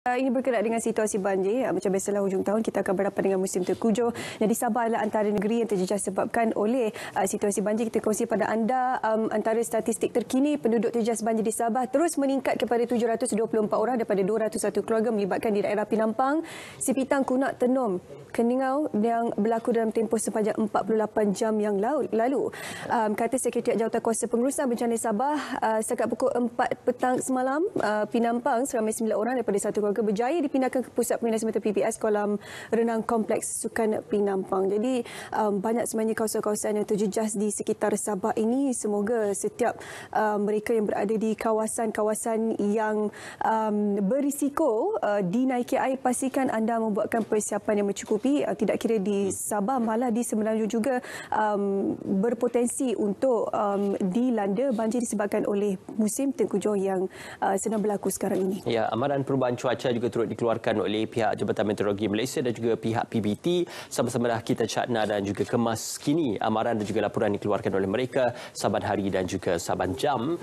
Eh, ini berkenaan dengan situasi banjir. Eh, macam biasalah hujung tahun kita akan berhadapan dengan musim terkujur. Jadi Sabah adalah antara negeri yang terjejas sebabkan oleh eh, situasi banjir. Kita kongsi pada anda antara statistik terkini penduduk terjejas banjir di Sabah terus meningkat kepada 724 orang daripada 201 keluarga melibatkan di daerah Pinampang, Sipitang, Kunak, Tenom, Keningau yang berlaku dalam tempoh sepanjang 48 jam yang lalu. Um, kata Sekretariat Jawatankuasa Pengurusan Bencana Sabah, uh, sekat pukul 4 petang semalam, Pinampang seramai 9 orang daripada satu Keluarga berjaya dipindahkan ke Pusat Pembinaan Semata PPS kolam renang kompleks Sukan Pinampang. Jadi um, banyak sebenarnya kawasan-kawasan yang terjejas di sekitar Sabah ini. Semoga setiap um, mereka yang berada di kawasan-kawasan yang um, berisiko uh, dinaiki air pastikan anda membuatkan persiapan yang mencukupi uh, tidak kira di hmm. Sabah malah di Semenanjung juga um, berpotensi untuk um, dilanda banjir disebabkan oleh musim tengkujuh yang uh, sedang berlaku sekarang ini. Ya, amaran perubahan cuaca cuaca juga turut dikeluarkan oleh pihak Jabatan Meteorologi Malaysia dan juga pihak PBT. Sama-sama dah kita catna dan juga kemas kini amaran dan juga laporan dikeluarkan oleh mereka saban hari dan juga saban jam.